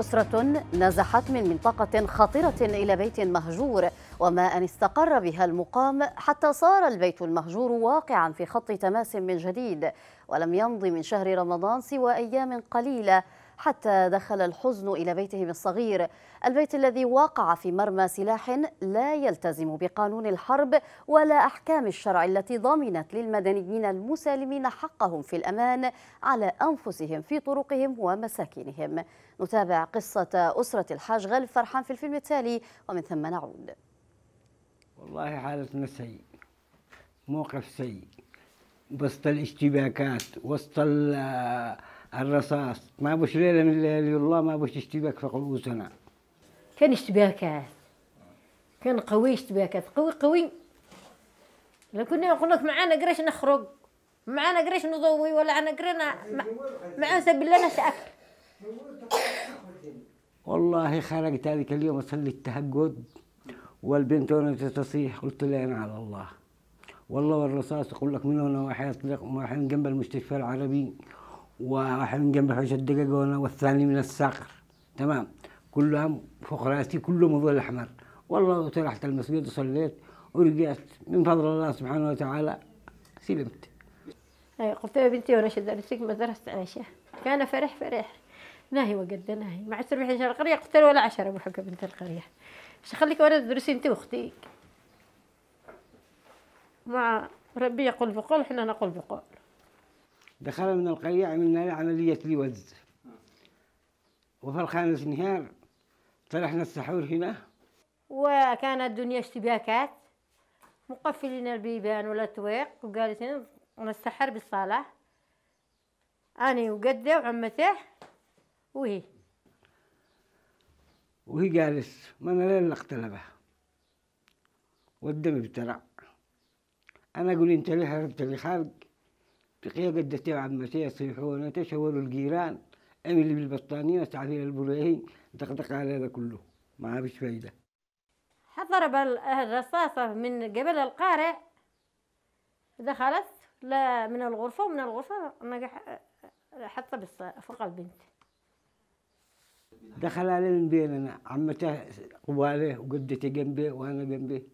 أسرة نزحت من منطقة خطرة إلى بيت مهجور وما أن استقر بها المقام حتى صار البيت المهجور واقعا في خط تماس من جديد ولم يمض من شهر رمضان سوى أيام قليلة حتى دخل الحزن إلى بيتهم الصغير البيت الذي وقع في مرمى سلاح لا يلتزم بقانون الحرب ولا أحكام الشرع التي ضمنت للمدنيين المسالمين حقهم في الأمان على أنفسهم في طرقهم ومساكنهم نتابع قصة أسرة الحاج غالب فرحان في الفيلم التالي ومن ثم نعود والله حالتنا سيء موقف سيء وسط الاشتباكات وسط الرصاص ما بوش ليله من ليالي الله ما بوش اشتباك في قلوسنا كان اشتباكات كان قوي اشتباكات قوي قوي لو كنا نقول لك معانا قريش نخرج معانا قريش نضوي ولا انا قرينا معانا سبيل لنا ساكل والله خرجت هذيك اليوم اصلي التهجد والبنت وانا تصيح قلت لها على الله والله والرصاص يقول لك من هنا واحد يطلق جنب المستشفى العربي وواحد من جنب حوش الدقيقة والثاني من الساقر تمام كلهم فوق راسي كلهم هذول الأحمر والله رحت المسجد وصليت ورجعت من فضل الله سبحانه وتعالى سلمت قلت يا بنتي وانا ما درست عائشة كان فرح فرح ناهي وقد ناهي مع تربح عشر القرية قلت له ولا عشرة ابو حكم بنت القرية إيش خليك ولا تدرسي انت واختيك مع ربي يقول بقول إحنا نقول بقول دخل من القرية عملنا له عملية لوز وفي الخامس نهار طرحنا السحور هنا وكانت الدنيا اشتباكات مقفلين البيبان والأتواق وقالت لنا نسحر بالصالة أنا وقده وعمته وهي وهي جالس ما أنا لين اقتلبه والدم بترع أنا أقول أنت ليه هربت اللي خارج تقيا قد تلعب مسيا يصيحون تشاوروا الجيران امل بالبطانية تعفير البلوهي دقدق على هذا كله ما فيش فايدة ضرب الرصاصة من قبل القارئ دخلت لا من الغرفة ومن الغرفة حتى فوق البنت دخل علي من بيننا عمته قباله وقدته جنبي وانا جنبي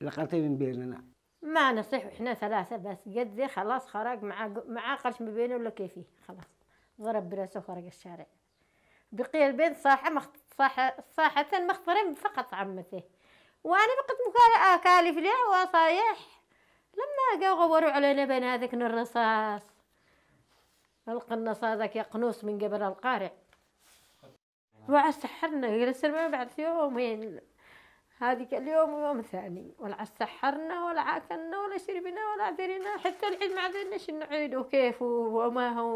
لقيته من بيننا ما نصيح احنا ثلاثة بس قد ذي خلاص خرج مع مع قرش ما بينه ولا كيفي خلاص ضرب براسه وخرج الشارع بقي البيت صاحة مخت... صاحة صاحة مخترم فقط عمته وانا بقيت مكال كالف لي وصايح لما جاوا غوروا علينا بين هذاك الرصاص القنص هذاك يا قنوص من قبل القارع وعسحرنا جلسنا بعد يومين هذيك اليوم ويوم ثاني ولا سحرنا ولا عاكلنا ولا شربنا ولا عذرنا حتى العيد ما عذرناش نعيد وكيف وما هو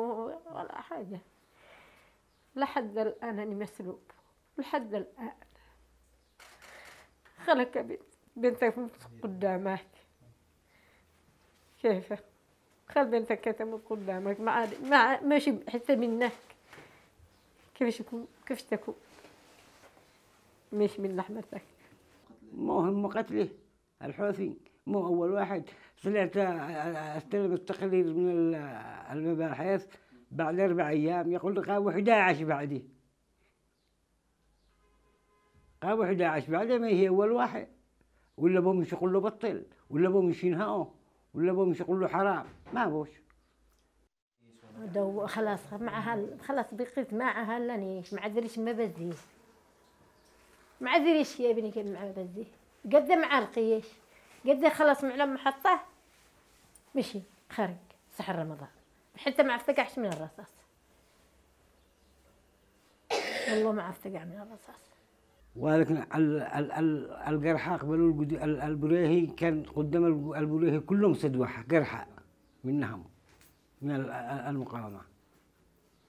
ولا حاجة لحد الآن أنا مسلوب لحد الآن خلك بنتك قدامك كيف خل بنتك تموت قدامك ما عاد ما ماشي حتى منك تكون كيفش تكون مش من لحمتك مهم قتله الحوثي مو أول واحد طلعت آه، آه، استلم التقرير من آه، المباحث بعد أربع أيام يقول لي قاموا 11 بعدي قاموا 11 بعدي ما هي أول واحد ولا بهم يقول له بطل ولا بهم ينهاه ولا بهم يقول له حرام ما بوش خلاص معها خلاص بقيت معها لاني ما عذريش ما بديش مع ذريش يا ابني كان مع بزي قد مع القياش قد خلص مع المحطة مشي خارج سحر رمضان حتى ما عرفت كحش من الرصاص والله ما عرفت كاع من الرصاص وهذاك القرحة قبلوا البريهي كان قدام البريهي كلهم سدوحة قرحة منهم من المقاومة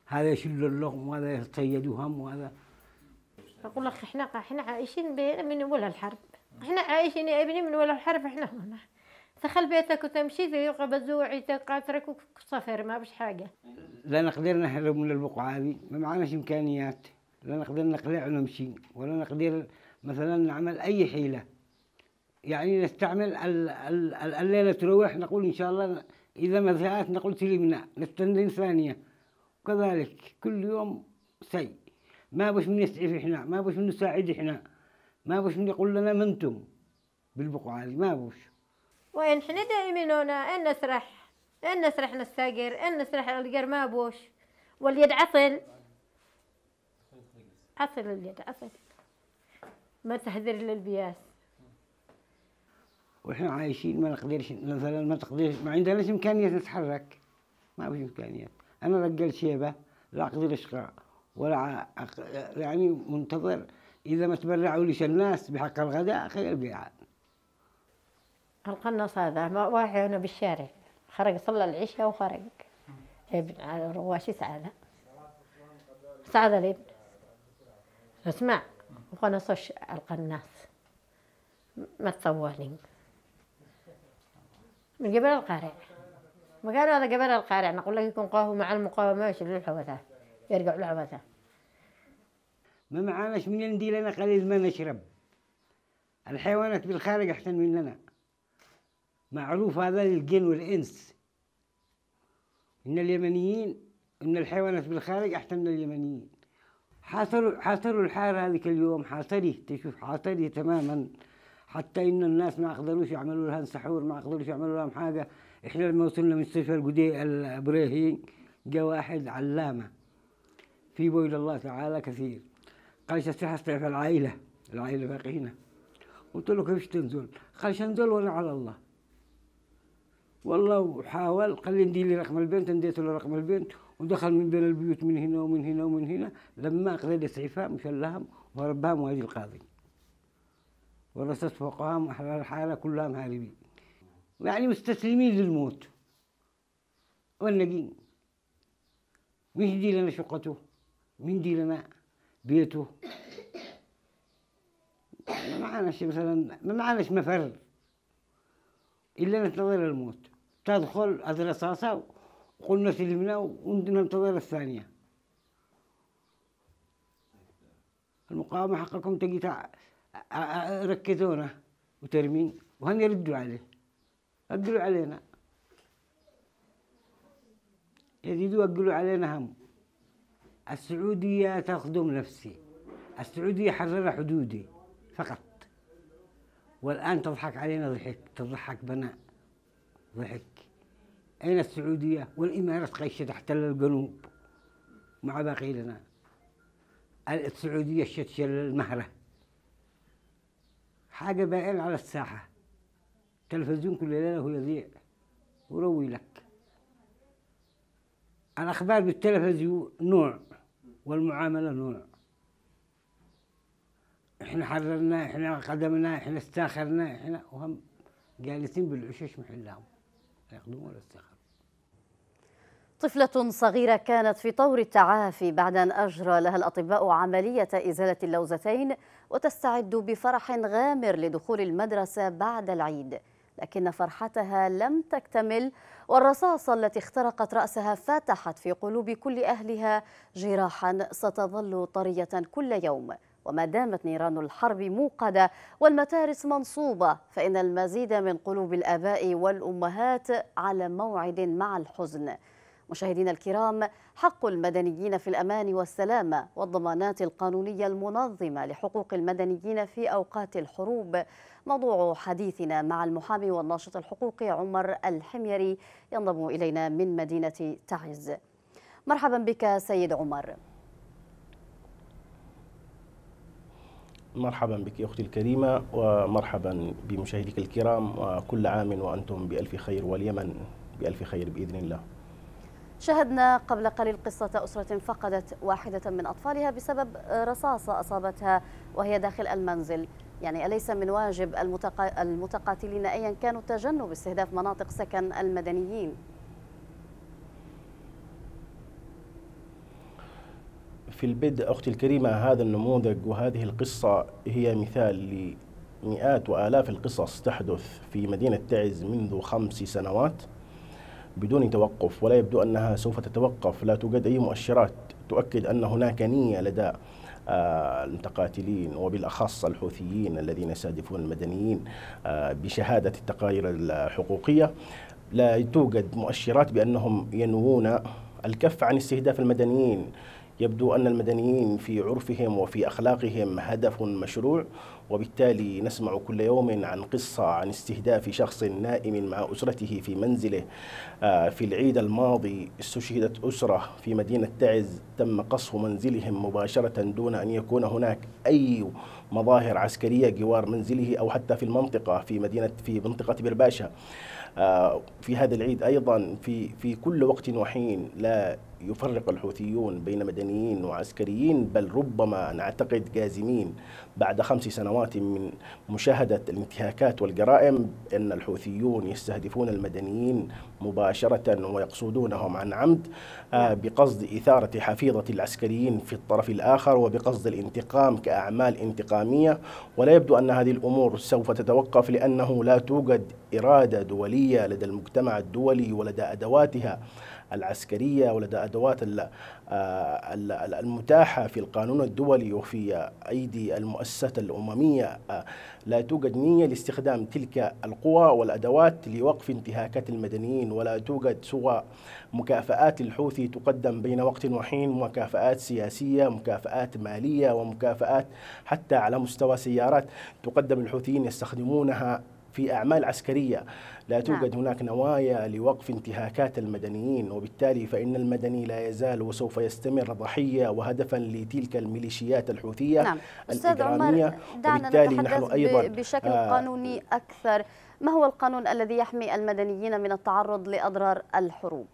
هذا يشل لهم وهذا يصيدهم وهذا أقول لك إحنا إحنا عايشين بين من ولا الحرب إحنا عايشين يا ابني من ولا الحرب إحنا هنا دخل بيتك وتمشي قبزوا عيتك تقاترك وصفر ما بش حاجة لا نقدر نهرب من البقعة هذه ما معناش إمكانيات لا نقدر نقلع ونمشي ولا نقدر مثلا نعمل أي حيلة يعني نستعمل الليلة تروح نقول إن شاء الله إذا ما فيهاش نقول سليمنا نستنى ثانية وكذلك كل يوم سيء ما بوش من يسعف إحنا ما بوش من يساعد إحنا ما بوش من يقول لنا منتم بالبقعة ما بوش وين حنا هنا إن نسرح إن نسرح نستاجر إن نسرح القر ما بوش واليد عطل عطل اليد عطل ما تهدر للبياس واحنا عايشين ما نقدرش مثلا ما تقدرش ما عندناش امكانيات نتحرك ما بوش امكانيات انا رجال شيبه لا اقدر اشقى ولا يعني منتظر إذا ما تبرعوا ليش الناس بحق الغداء خير بيعان القنص هذا ما هنا بالشارع خرج صلى العشاء وخرج ابن على رواشي سعادة سعادة الابن اسمع وقنص القناص ما تصورني من قبل القارع ما قالوا هذا قبل القارع نقول لك يكون قاهو مع المقاومة ويشيلوا الحوثات يرجع له ما معناش من يندي لنا قليل ما نشرب الحيوانات بالخارج أحسن مننا معروف هذا للجن والإنس إن اليمنيين إن الحيوانات بالخارج أحسن من اليمنيين حاصروا حاصروا الحارة هذيك اليوم حاصري تشوف حاصري تماما حتى إن الناس ما أقدروش يعملوا لها سحور ما أقدروش يعملوا لهم حاجة إحنا لما وصلنا مستشفى القدي البريهي جا واحد علامة فيبوا إلى الله تعالى كثير قال شفتي حستعرف العائلة العائلة باقي هنا قلت له كيف تنزل قال شنزل وأنا على الله والله وحاول قال لي ندير لي رقم البنت نديت له رقم البنت ودخل من بين البيوت من هنا ومن هنا ومن هنا لما قضيت عفاه مشى لهم وربهم وهذه القاضي ورست فوقهم أحلى الحالة كلهم هاربين يعني مستسلمين للموت والنقي مش دي لنا شقته مين دي لنا بيته ما معناش مثلا ما معناش مفر الا ننتظر الموت تدخل هذه الرصاصه وقلنا سلمنا وننتظر الثانيه المقاومه حقكم تلقى ركزونا وترمين وهن يردوا عليه ردوا علينا يزيدوا يقلوا علينا هم السعودية تخدم نفسي السعودية حرر حدودي فقط والآن تضحك علينا ضحك تضحك بناء ضحك أين السعودية والإمارات قيشة تحتل الجنوب مع باقي لنا السعودية شتشل المهرة حاجة بائل على الساحة تلفزيون كل ليلة يضيع وروي لك الأخبار بالتلفزيون نوع والمعاملة نوع احنا حررنا احنا قدمنا احنا استاخرنا احنا وهم جالسين بالعشش محلهم لا ولا استاخروا طفلة صغيرة كانت في طور التعافي بعد أن أجرى لها الأطباء عملية إزالة اللوزتين وتستعد بفرح غامر لدخول المدرسة بعد العيد لكن فرحتها لم تكتمل والرصاصة التي اخترقت رأسها فتحت في قلوب كل أهلها جراحا ستظل طرية كل يوم وما دامت نيران الحرب موقدة والمتارس منصوبة فإن المزيد من قلوب الآباء والأمهات على موعد مع الحزن مشاهدينا الكرام حق المدنيين في الأمان والسلامة والضمانات القانونية المنظمة لحقوق المدنيين في أوقات الحروب موضوع حديثنا مع المحامي والناشط الحقوقي عمر الحميري ينضم إلينا من مدينة تعز مرحبا بك سيد عمر مرحبا بك يا اختي الكريمه ومرحبا بمشاهديك الكرام وكل عام وانتم بالف خير واليمن بالف خير باذن الله شاهدنا قبل قليل قصة أسرة فقدت واحدة من أطفالها بسبب رصاصة أصابتها وهي داخل المنزل يعني أليس من واجب المتقاتلين أيا كانوا تجنب استهداف مناطق سكن المدنيين في البدء أختي الكريمة هذا النموذج وهذه القصة هي مثال لمئات وآلاف القصص تحدث في مدينة تعز منذ خمس سنوات بدون توقف ولا يبدو أنها سوف تتوقف لا توجد أي مؤشرات تؤكد أن هناك نية لدى آه، المتقاتلين وبالأخص الحوثيين الذين يستهدفون المدنيين آه، بشهادة التقارير الحقوقية لا توجد مؤشرات بأنهم ينوون الكف عن استهداف المدنيين يبدو أن المدنيين في عرفهم وفي أخلاقهم هدف مشروع وبالتالي نسمع كل يوم عن قصة عن استهداف شخص نائم مع أسرته في منزله آه، في العيد الماضي استشهدت أسرة في مدينة تعز تم قصف منزلهم مباشرة دون أن يكون هناك أي مظاهر عسكرية جوار منزله أو حتى في المنطقة في مدينة في منطقة برباشا آه، في هذا العيد أيضا في في كل وقت وحين لا يفرق الحوثيون بين مدنيين وعسكريين بل ربما نعتقد جازمين بعد خمس سنوات من مشاهدة الانتهاكات والجرائم أن الحوثيون يستهدفون المدنيين مباشرة ويقصدونهم عن عمد آه، بقصد إثارة حفيظة العسكريين في الطرف الآخر وبقصد الانتقام كأعمال انتقامية ولا يبدو أن هذه الأمور سوف تتوقف لأنه لا توجد إرادة دولية لدى المجتمع الدولي ولدى أدواتها العسكرية ولدى أدوات آه، المتاحة في القانون الدولي وفي أيدي المؤسسات الأممية آه، لا توجد نية لاستخدام تلك القوى والأدوات لوقف انتهاكات المدنيين ولا توجد سوى مكافآت الحوثي تقدم بين وقت وحين مكافآت سياسية مكافآت مالية ومكافآت حتى على مستوى سيارات تقدم الحوثيين يستخدمونها في أعمال عسكرية لا نعم. توجد هناك نوايا لوقف انتهاكات المدنيين وبالتالي فإن المدني لا يزال وسوف يستمر ضحية وهدفا لتلك الميليشيات الحوثية نعم. الإجرامية وبالتالي نحن أيضا بشكل آه، قانوني أكثر ما هو القانون الذي يحمي المدنيين من التعرض لأضرار الحروب؟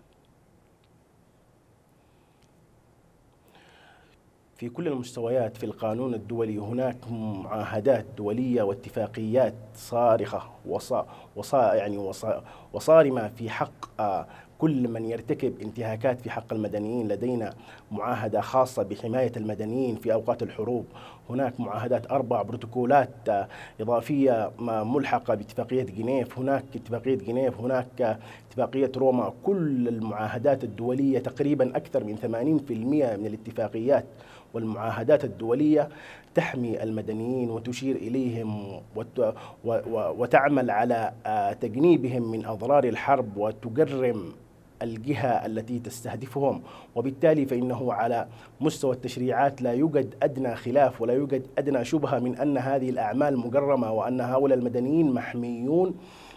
في كل المستويات في القانون الدولي هناك معاهدات دولية واتفاقيات صارخة وصا وصا يعني وصا وصارمة في حق آه، كل من يرتكب انتهاكات في حق المدنيين لدينا معاهدة خاصة بحماية المدنيين في أوقات الحروب هناك معاهدات أربع بروتوكولات آه، إضافية آه، ملحقة باتفاقية جنيف هناك اتفاقية جنيف هناك آه، اتفاقية روما كل المعاهدات الدولية تقريبا أكثر من 80% من الاتفاقيات والمعاهدات الدولية تحمي المدنيين وتشير إليهم وتعمل على تجنيبهم من أضرار الحرب وتجرم الجهة التي تستهدفهم وبالتالي فإنه على مستوى التشريعات لا يوجد أدنى خلاف ولا يوجد أدنى شبهة من أن هذه الأعمال مجرمة وأن هؤلاء المدنيين محميون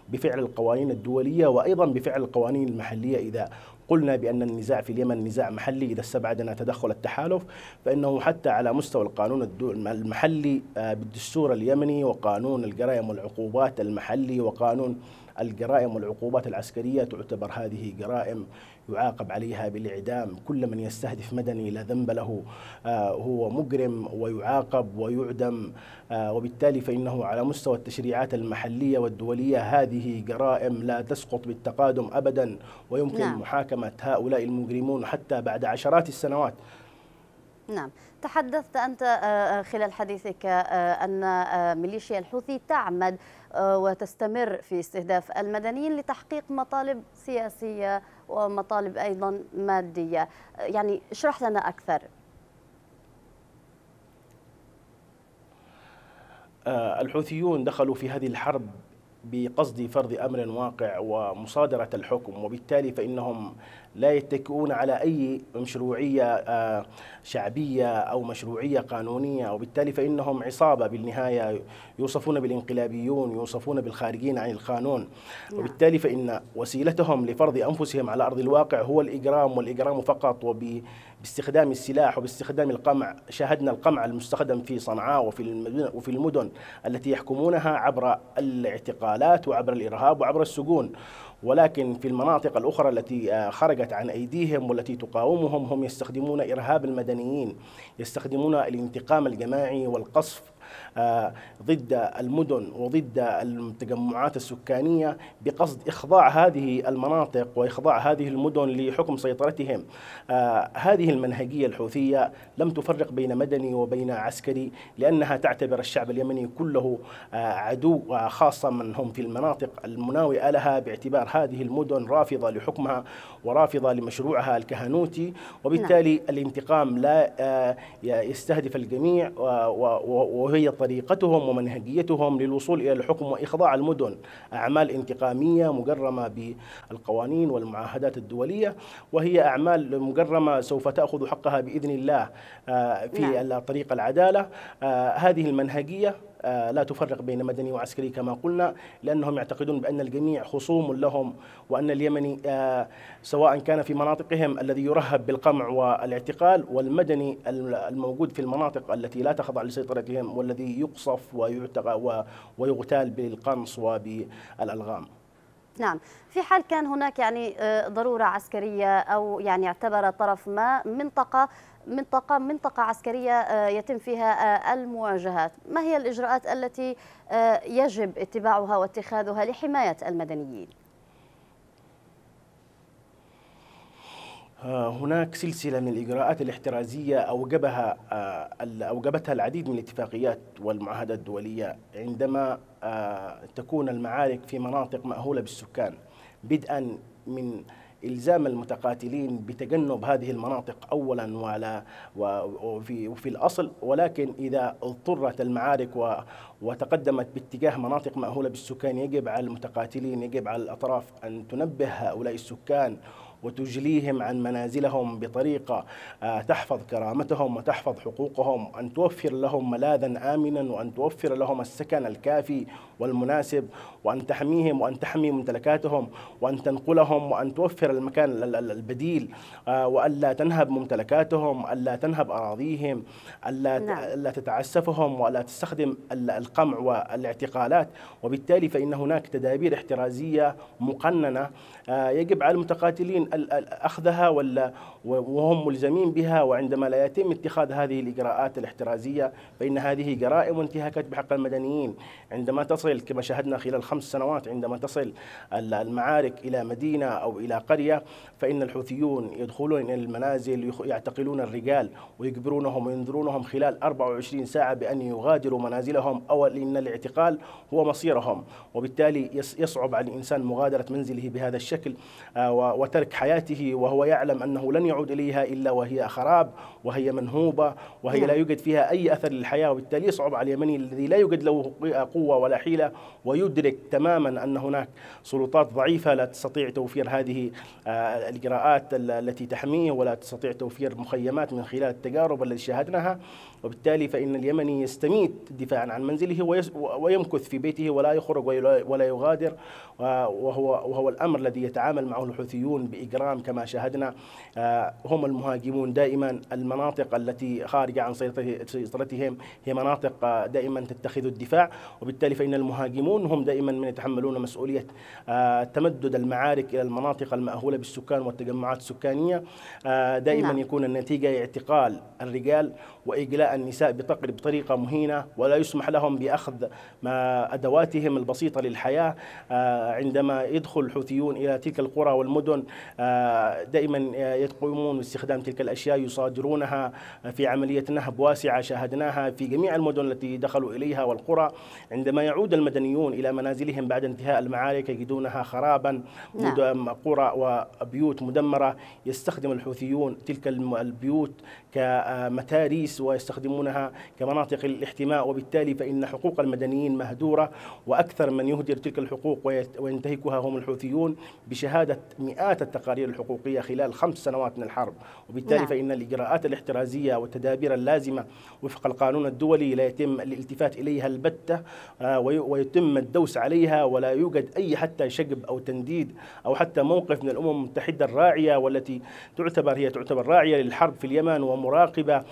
بفعل القوانين الدولية وأيضا بفعل القوانين المحلية إذا قلنا بأن النزاع في اليمن نزاع محلي إذا استبعدنا تدخل التحالف فإنه حتى على مستوى القانون المحلي آه، بالدستور اليمني وقانون الجرائم والعقوبات المحلي وقانون الجرائم والعقوبات العسكرية تعتبر هذه جرائم يعاقب عليها بالإعدام كل من يستهدف مدني لا ذنب له آه، هو مجرم ويعاقب ويعدم آه، وبالتالي فإنه على مستوى التشريعات المحلية والدولية هذه جرائم لا تسقط بالتقادم أبدا ويمكن نعم. محاكمة هؤلاء المجرمون حتى بعد عشرات السنوات نعم تحدثت أنت آه، خلال حديثك أن ميليشيا الحوثي تعمد وتستمر في استهداف المدنيين لتحقيق مطالب سياسية ومطالب أيضا مادية يعني اشرح لنا أكثر آه، الحوثيون دخلوا في هذه الحرب بقصد فرض امر واقع ومصادره الحكم وبالتالي فانهم لا يتكئون على أي مشروعية آه، شعبية أو مشروعية قانونية وبالتالي فإنهم عصابة بالنهاية يوصفون بالانقلابيون يوصفون بالخارجين عن القانون نعم. وبالتالي فإن وسيلتهم لفرض أنفسهم على أرض الواقع هو الإجرام والإجرام فقط وباستخدام السلاح وباستخدام القمع شاهدنا القمع المستخدم في صنعاء وفي وفي المدن التي يحكمونها عبر الاعتقالات وعبر الإرهاب وعبر السجون ولكن في المناطق الأخرى التي آه، خرجت عن أيديهم والتي تقاومهم هم يستخدمون إرهاب المدنيين يستخدمون الانتقام الجماعي والقصف آه، ضد المدن وضد التجمعات السكانية بقصد إخضاع هذه المناطق وإخضاع هذه المدن لحكم سيطرتهم آه، هذه المنهجية الحوثية لم تفرق بين مدني وبين عسكري لأنها تعتبر الشعب اليمني كله آه، عدو خاصة من هم في المناطق المناوئة لها باعتبار هذه المدن رافضة لحكمها ورافضة لمشروعها الكهنوتي وبالتالي نعم. الانتقام لا يستهدف الجميع وهي وهي طريقتهم ومنهجيتهم للوصول إلى الحكم وإخضاع المدن أعمال انتقامية مجرمة بالقوانين والمعاهدات الدولية وهي أعمال مجرمة سوف تأخذ حقها بإذن الله آه، في نعم. طريق العدالة آه، هذه المنهجية آه، لا تفرق بين مدني وعسكري كما قلنا لأنهم يعتقدون بأن الجميع خصوم لهم وأن اليمني آه، سواء كان في مناطقهم الذي يرهب بالقمع والاعتقال والمدني الموجود في المناطق التي لا تخضع لسيطرتهم والذي يقصف ويغتال بالقنص وبالألغام نعم في حال كان هناك يعني آه، ضرورة عسكرية أو يعني اعتبر طرف ما منطقة منطقة منطقة عسكرية آه، يتم فيها آه، المواجهات ما هي الإجراءات التي آه، يجب اتباعها واتخاذها لحماية المدنيين؟ هناك سلسلة من الإجراءات الاحترازية أوجبها أوجبتها العديد من الاتفاقيات والمعاهدات الدولية عندما تكون المعارك في مناطق مأهولة بالسكان بدءا من إلزام المتقاتلين بتجنب هذه المناطق أولا ولا وفي, وفي الأصل ولكن إذا اضطرت المعارك وتقدمت باتجاه مناطق مأهولة بالسكان يجب على المتقاتلين يجب على الأطراف أن تنبه هؤلاء السكان وتجليهم عن منازلهم بطريقة آه، تحفظ كرامتهم وتحفظ حقوقهم أن توفر لهم ملاذا آمنا وأن توفر لهم السكن الكافي والمناسب وأن تحميهم وأن تحمي ممتلكاتهم وأن تنقلهم وأن توفر المكان البديل آه، وألا تنهب ممتلكاتهم ألا تنهب أراضيهم ألا نعم. تتعسفهم وألا تستخدم القمع والاعتقالات وبالتالي فإن هناك تدابير احترازية مقننة آه، يجب على المتقاتلين أخذها ولا وهم ملزمين بها وعندما لا يتم اتخاذ هذه الإجراءات الاحترازية فإن هذه جرائم وانتهاكات بحق المدنيين عندما تصل تصل كما شاهدنا خلال خمس سنوات عندما تصل المعارك إلى مدينة أو إلى قرية فإن الحوثيون يدخلون إلى المنازل يعتقلون الرجال ويجبرونهم وينذرونهم خلال 24 ساعة بأن يغادروا منازلهم أو إن الاعتقال هو مصيرهم وبالتالي يصعب على الإنسان مغادرة منزله بهذا الشكل آه، وترك حياته وهو يعلم أنه لن يعود إليها إلا وهي خراب وهي منهوبة وهي لا نعم. يوجد فيها أي أثر للحياة وبالتالي يصعب على اليمني الذي لا يوجد له قوة ولا حيلة ويدرك تماما أن هناك سلطات ضعيفة لا تستطيع توفير هذه آه، الإجراءات التي تحميه ولا تستطيع توفير مخيمات من خلال التجارب التي شاهدناها وبالتالي فإن اليمني يستميت دفاعا عن منزله ويمكث في بيته ولا يخرج ولا يغادر وهو وهو الأمر الذي يتعامل معه الحوثيون بإجرام كما شاهدنا آه، هم المهاجمون دائما المناطق التي خارجة عن سيطرتهم هي مناطق آه، دائما تتخذ الدفاع وبالتالي فإن المهاجمون هم دائما من يتحملون مسؤولية آه، تمدد المعارك إلى المناطق المأهولة بالسكان والتجمعات السكانية دائما نعم. يكون النتيجة اعتقال الرجال وإجلاء النساء النساء بطريقة مهينة ولا يسمح لهم بأخذ ما أدواتهم البسيطة للحياة آه، عندما يدخل الحوثيون إلى تلك القرى والمدن آه، دائما آه، يقومون باستخدام تلك الأشياء يصادرونها في عملية نهب واسعة شاهدناها في جميع المدن التي دخلوا إليها والقرى عندما يعود المدنيون إلى منازلهم بعد انتهاء المعارك يجدونها خرابا نعم. قرى وبيوت مدمرة يستخدم الحوثيون تلك البيوت كمتاريس ويستخدم يستخدمونها كمناطق الاحتماء وبالتالي فإن حقوق المدنيين مهدورة وأكثر من يهدر تلك الحقوق وينتهكها هم الحوثيون بشهادة مئات التقارير الحقوقية خلال خمس سنوات من الحرب وبالتالي نعم. فإن الإجراءات الاحترازية والتدابير اللازمة وفق القانون الدولي لا يتم الالتفات إليها البتة آه، ويتم الدوس عليها ولا يوجد أي حتى شقب أو تنديد أو حتى موقف من الأمم المتحدة الراعية والتي تعتبر هي تعتبر راعية للحرب في اليمن ومراقبة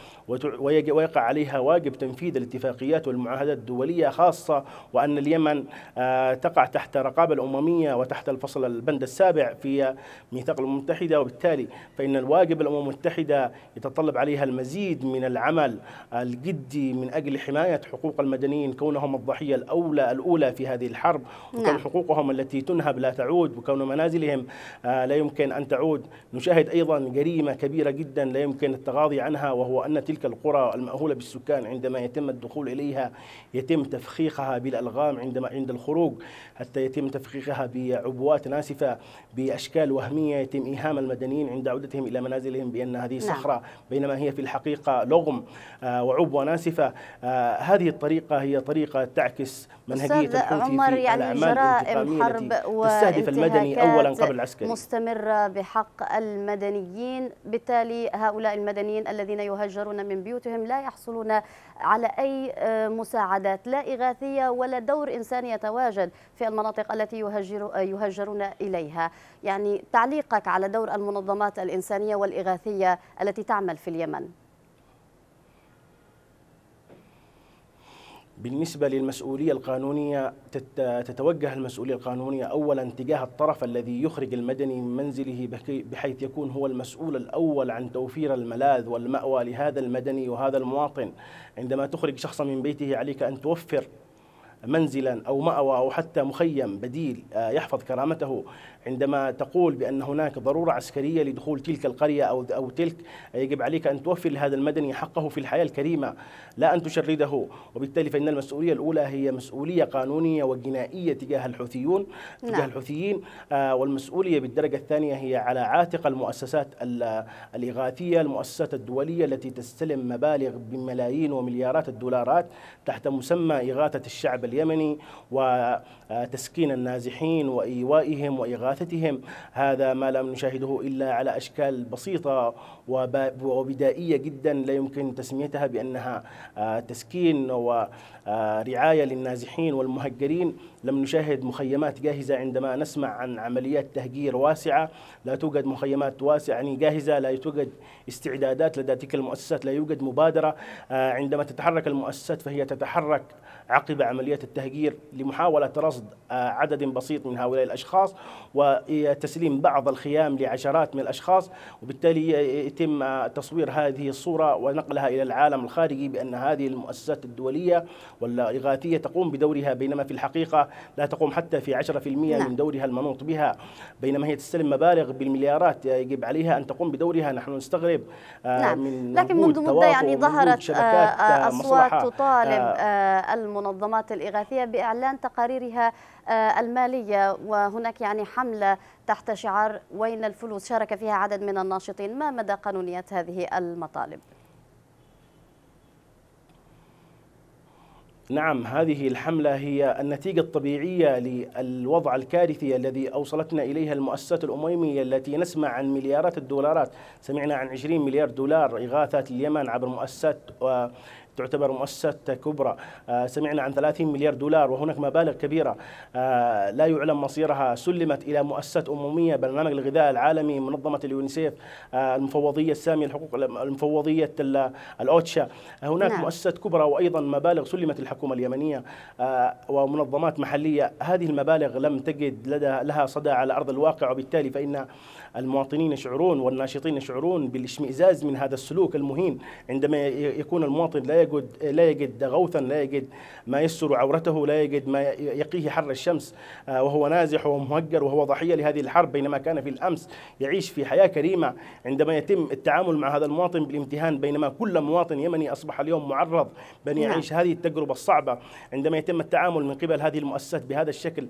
ويجب ويقع عليها واجب تنفيذ الاتفاقيات والمعاهدات الدولية خاصة وأن اليمن آه، تقع تحت رقابة الأممية وتحت الفصل البند السابع في ميثاق الأمم المتحدة وبالتالي فإن الواجب الأمم المتحدة يتطلب عليها المزيد من العمل الجدي من أجل حماية حقوق المدنيين كونهم الضحية الأولى الأولى في هذه الحرب وكون نعم. حقوقهم التي تنهب لا تعود وكون منازلهم آه، لا يمكن أن تعود نشاهد أيضا جريمة كبيرة جدا لا يمكن التغاضي عنها وهو أن تلك القرى المأهولة بالسكان عندما يتم الدخول إليها يتم تفخيخها بالألغام عندما عند الخروج حتى يتم تفخيخها بعبوات ناسفة بأشكال وهمية يتم إيهام المدنيين عند عودتهم إلى منازلهم بأن هذه نعم. صخرة بينما هي في الحقيقة لغم آه، وعبوة ناسفة آه، هذه الطريقة هي طريقة تعكس منهجية الحوثي عمر في يعني جرائم حرب تستهدف المدني أولا قبل العسكري مستمرة بحق المدنيين بالتالي هؤلاء المدنيين الذين يهجرون من بيوتهم لا يحصلون على أي آه، مساعدات لا إغاثية ولا دور إنساني يتواجد في المناطق التي يهجر يهجرون إليها يعني تعليقك على دور المنظمات الإنسانية والإغاثية التي تعمل في اليمن بالنسبة للمسؤولية القانونية تتوجه المسؤولية القانونية أولا تجاه الطرف الذي يخرج المدني من منزله بحيث يكون هو المسؤول الأول عن توفير الملاذ والمأوى لهذا المدني وهذا المواطن عندما تخرج شخصا من بيته عليك أن توفر منزلا او ماوى او حتى مخيم بديل آه، يحفظ كرامته عندما تقول بأن هناك ضرورة عسكرية لدخول تلك القرية أو أو تلك يجب عليك أن توفر لهذا المدني حقه في الحياة الكريمة لا أن تشرده وبالتالي فإن المسؤولية الأولى هي مسؤولية قانونية وجنائية تجاه الحوثيون نعم. تجاه الحوثيين آه، والمسؤولية بالدرجة الثانية هي على عاتق المؤسسات الإغاثية المؤسسات الدولية التي تستلم مبالغ بملايين ومليارات الدولارات تحت مسمى إغاثة الشعب اليمني وتسكين آه، النازحين وإيوائهم وإغاثة استغاثتهم هذا ما لم نشاهده إلا على أشكال بسيطة وبدائية جدا لا يمكن تسميتها بأنها آه، تسكين ورعاية آه، للنازحين والمهجرين لم نشاهد مخيمات جاهزة عندما نسمع عن عمليات تهجير واسعة لا توجد مخيمات واسعة يعني جاهزة لا توجد استعدادات لدى تلك المؤسسات لا يوجد مبادرة آه، عندما تتحرك المؤسسات فهي تتحرك عقب عملية التهجير لمحاولة رصد آه، عدد بسيط من هؤلاء الأشخاص وتسليم بعض الخيام لعشرات من الأشخاص وبالتالي يتم آه، تصوير هذه الصورة ونقلها إلى العالم الخارجي بأن هذه المؤسسات الدولية والإغاثية تقوم بدورها بينما في الحقيقة لا تقوم حتى في 10% نعم. من دورها المنوط بها بينما هي تستلم مبالغ بالمليارات يجب عليها أن تقوم بدورها نحن نستغرب آه، نعم. من لكن منذ مدة يعني ظهرت أصوات تطالب المنظمة المنظمات الإغاثية بإعلان تقاريرها آه، المالية وهناك يعني حملة تحت شعار وين الفلوس شارك فيها عدد من الناشطين ما مدى قانونية هذه المطالب؟ نعم هذه الحملة هي النتيجة الطبيعية للوضع الكارثي الذي أوصلتنا إليها المؤسسات الأممية التي نسمع عن مليارات الدولارات سمعنا عن 20 مليار دولار إغاثة اليمن عبر مؤسسات تعتبر مؤسسات كبرى آه، سمعنا عن 30 مليار دولار وهناك مبالغ كبيرة آه، لا يعلم مصيرها سلمت إلى مؤسسات أمومية برنامج الغذاء العالمي منظمة اليونيسيف آه، المفوضية السامية للحقوق المفوضية الأوتشا هناك نعم. مؤسسات كبرى وأيضا مبالغ سلمت الحكومة اليمنية ومنظمات محلية هذه المبالغ لم تجد لدى لها صدى على أرض الواقع وبالتالي فإن المواطنين يشعرون والناشطين يشعرون بالاشمئزاز من هذا السلوك المهين عندما يكون المواطن لا يجد لا يجد غوثا لا يجد ما يستر عورته لا يجد ما يقيه حر الشمس آه، وهو نازح ومهجر وهو ضحيه لهذه الحرب بينما كان في الامس يعيش في حياه كريمه عندما يتم التعامل مع هذا المواطن بالامتهان بينما كل مواطن يمني اصبح اليوم معرض بان نعم. يعيش هذه التجربه الصعبه عندما يتم التعامل من قبل هذه المؤسسات بهذا الشكل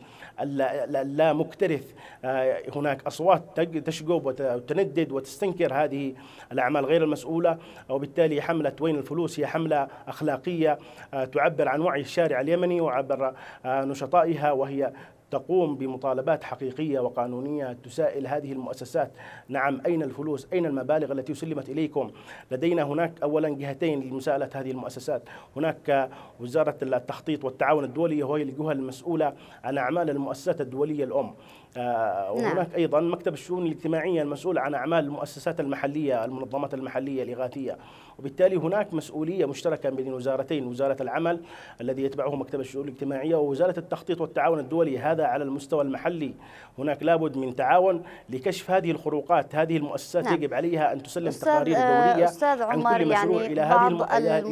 لا مكترث آه، هناك اصوات تشقب وتندد وتستنكر هذه الأعمال غير المسؤولة وبالتالي حملة وين الفلوس هي حملة أخلاقية آه، تعبر عن وعي الشارع اليمني وعبر آه، نشطائها وهي تقوم بمطالبات حقيقية وقانونية تسائل هذه المؤسسات نعم أين الفلوس أين المبالغ التي سلمت إليكم لدينا هناك أولا جهتين لمساءلة هذه المؤسسات هناك وزارة التخطيط والتعاون الدولي وهي الجهة المسؤولة عن أعمال المؤسسات الدولية الأم آه، نعم. وهناك أيضا مكتب الشؤون الاجتماعية المسؤول عن أعمال المؤسسات المحلية المنظمات المحلية الإغاثية وبالتالي هناك مسؤولية مشتركة بين وزارتين وزارة العمل الذي يتبعه مكتب الشؤون الاجتماعية ووزارة التخطيط والتعاون الدولي هذا على المستوى المحلي هناك لابد من تعاون لكشف هذه الخروقات هذه المؤسسات نعم. يجب عليها أن تسلم تقارير آه، دوليه أستاذ عمر عن كل مشروع يعني إلى هذه الم...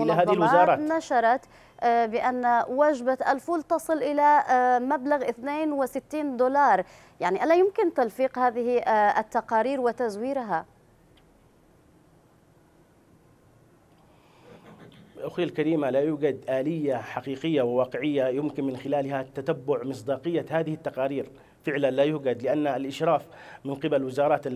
إلى هذه الوزارات نشرت آه، بأن وجبة الفول تصل إلى آه، مبلغ 62 دولار يعني ألا يمكن تلفيق هذه التقارير وتزويرها؟ أخي الكريمة لا يوجد آلية حقيقية وواقعية يمكن من خلالها تتبع مصداقية هذه التقارير فعلا لا يوجد لأن الإشراف من قبل وزارات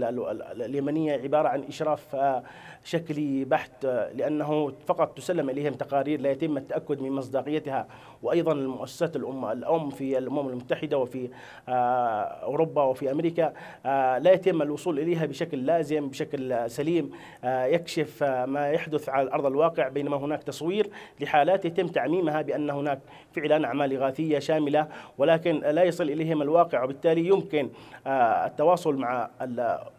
اليمنية عبارة عن إشراف آه، شكلي بحت لأنه فقط تسلم إليهم تقارير لا يتم التأكد من مصداقيتها وأيضا المؤسسات الأم, الأم في الأمم المتحدة وفي آه، أوروبا وفي أمريكا آه، لا يتم الوصول إليها بشكل لازم بشكل سليم آه، يكشف ما يحدث على أرض الواقع بينما هناك تصوير لحالات يتم تعميمها بأن هناك فعلا أعمال إغاثية شاملة ولكن لا يصل إليهم الواقع وبالتالي يمكن التواصل مع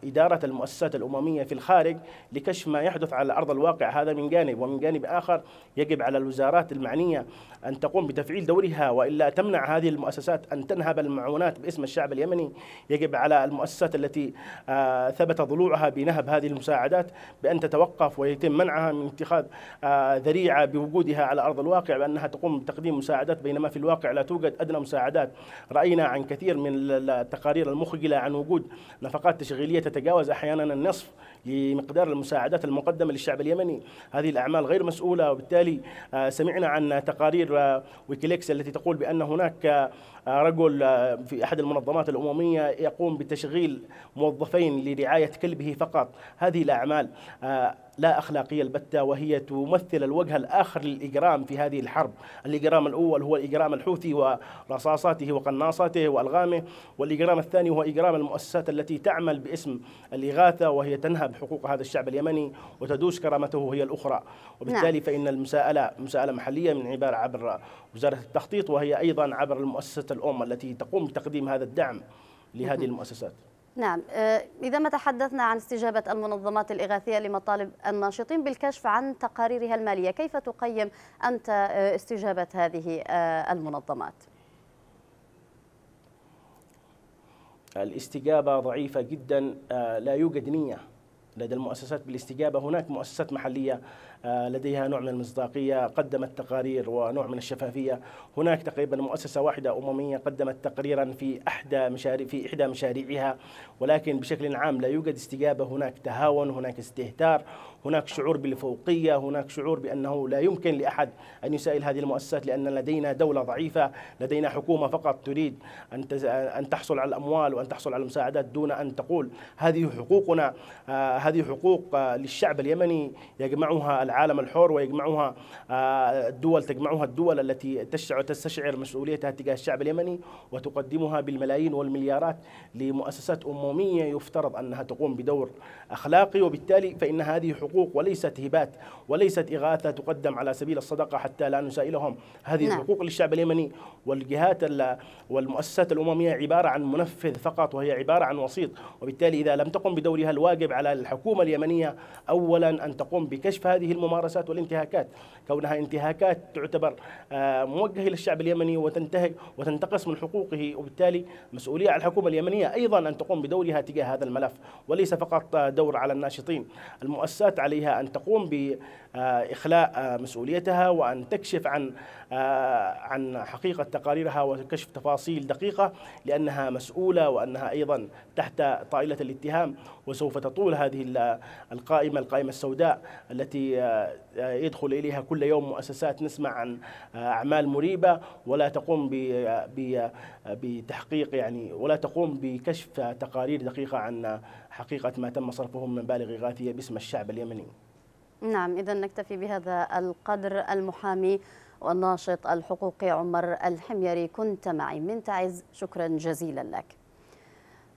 إدارة المؤسسات الأممية في الخارج لكشف ما يحدث على أرض الواقع هذا من جانب ومن جانب آخر يجب على الوزارات المعنية أن تقوم بتفعيل دورها وإلا تمنع هذه المؤسسات أن تنهب المعونات باسم الشعب اليمني يجب على المؤسسات التي آه، ثبت ضلوعها بنهب هذه المساعدات بأن تتوقف ويتم منعها من اتخاذ آه، ذريعة بوجودها على أرض الواقع بأنها تقوم بتقديم مساعدات بينما في الواقع لا توجد أدنى مساعدات رأينا عن كثير من التقارير المخجلة عن وجود نفقات تشغيلية تتجاوز أحيانا النصف لمقدار المساعدات المقدمة للشعب اليمني هذه الأعمال غير مسؤولة وبالتالي آه، سمعنا عن تقارير آه، ويكيليكس التي تقول بأن هناك آه، رجل آه، في أحد المنظمات الأممية يقوم بتشغيل موظفين لرعاية كلبه فقط هذه الأعمال آه، لا أخلاقية البتة وهي تمثل الوجه الآخر للإجرام في هذه الحرب الإجرام الأول هو الإجرام الحوثي ورصاصاته وقناصاته وألغامه والإجرام الثاني هو إجرام المؤسسات التي تعمل باسم الإغاثة وهي تنهب حقوق هذا الشعب اليمني وتدوس كرامته هي الأخرى وبالتالي نعم. فإن المساءلة مساءلة محلية من عبارة عبر وزارة التخطيط وهي أيضا عبر المؤسسة الأمة التي تقوم بتقديم هذا الدعم لهذه المؤسسات نعم آه، إذا ما تحدثنا عن استجابة المنظمات الإغاثية لمطالب الناشطين بالكشف عن تقاريرها المالية كيف تقيم أنت آه، استجابة هذه آه، المنظمات؟ الاستجابة ضعيفة جدا لا يوجد نية لدى المؤسسات بالاستجابة هناك مؤسسات محلية آه، لديها نوع من المصداقية قدمت تقارير ونوع من الشفافية هناك تقريبا مؤسسة واحدة أممية قدمت تقريرا في إحدى مشاريع في إحدى مشاريعها ولكن بشكل عام لا يوجد استجابة هناك تهاون هناك استهتار هناك شعور بالفوقية هناك شعور بأنه لا يمكن لأحد أن يسائل هذه المؤسسات لأن لدينا دولة ضعيفة لدينا حكومة فقط تريد أن أن تحصل على الأموال وأن تحصل على المساعدات دون أن تقول هذه حقوقنا آه، هذه حقوق آه، للشعب اليمني يجمعها العالم الحر ويجمعها آه، الدول تجمعها الدول التي تشع تستشعر مسؤوليتها تجاه الشعب اليمني وتقدمها بالملايين والمليارات لمؤسسات أمومية يفترض أنها تقوم بدور أخلاقي وبالتالي فإن هذه حقوق وليست هبات وليست إغاثة تقدم على سبيل الصدقة حتى لا نسائلهم هذه نعم. حقوق للشعب اليمني والجهات والمؤسسات الأممية عبارة عن منفذ فقط وهي عبارة عن وسيط وبالتالي إذا لم تقم بدورها الواجب على الحكومة اليمنية أولا أن تقوم بكشف هذه الممارسات والانتهاكات كونها انتهاكات تعتبر آه، موجهة للشعب اليمني وتنتهك وتنتقص من حقوقه وبالتالي مسؤولية على الحكومة اليمنية أيضا أن تقوم بدورها تجاه هذا الملف وليس فقط دور على الناشطين المؤسسات عليها أن تقوم ب آه، إخلاء آه، مسؤوليتها وأن تكشف عن آه، عن حقيقة تقاريرها وكشف تفاصيل دقيقة لأنها مسؤولة وأنها أيضا تحت طائلة الاتهام وسوف تطول هذه القائمة القائمة السوداء التي يدخل إليها كل يوم مؤسسات نسمع عن أعمال مريبة ولا تقوم بتحقيق يعني ولا تقوم بكشف تقارير دقيقة عن حقيقة ما تم صرفه من مبالغ إغاثية باسم الشعب اليمني نعم إذا نكتفي بهذا القدر المحامي والناشط الحقوقي عمر الحميري كنت معي من تعز شكرا جزيلا لك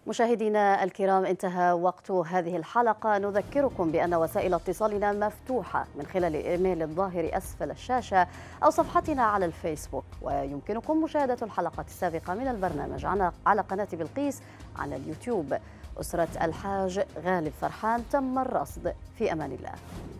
مشاهدينا الكرام انتهى وقت هذه الحلقة نذكركم بأن وسائل اتصالنا مفتوحة من خلال الإيميل الظاهر أسفل الشاشة أو صفحتنا على الفيسبوك ويمكنكم مشاهدة الحلقة السابقة من البرنامج على قناة بلقيس على اليوتيوب أسرة الحاج غالب فرحان تم الرصد في أمان الله